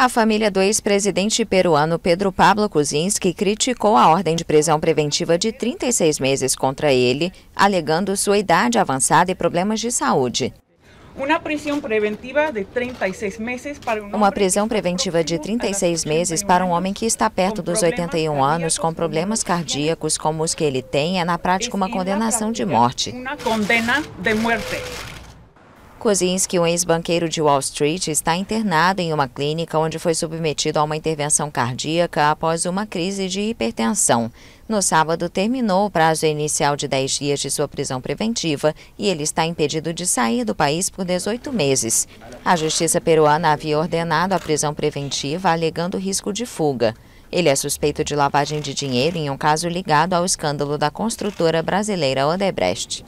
A família do ex-presidente peruano Pedro Pablo Kuczynski criticou a ordem de prisão preventiva de 36 meses contra ele, alegando sua idade avançada e problemas de saúde. Uma prisão preventiva de 36 meses para um Uma prisão preventiva de 36 meses para um homem que está perto dos 81 anos com problemas cardíacos como os que ele tem é na prática uma condenação de morte. Uma condena de morte. Kozinski, um ex-banqueiro de Wall Street, está internado em uma clínica onde foi submetido a uma intervenção cardíaca após uma crise de hipertensão. No sábado, terminou o prazo inicial de 10 dias de sua prisão preventiva e ele está impedido de sair do país por 18 meses. A justiça peruana havia ordenado a prisão preventiva, alegando risco de fuga. Ele é suspeito de lavagem de dinheiro em um caso ligado ao escândalo da construtora brasileira Odebrecht.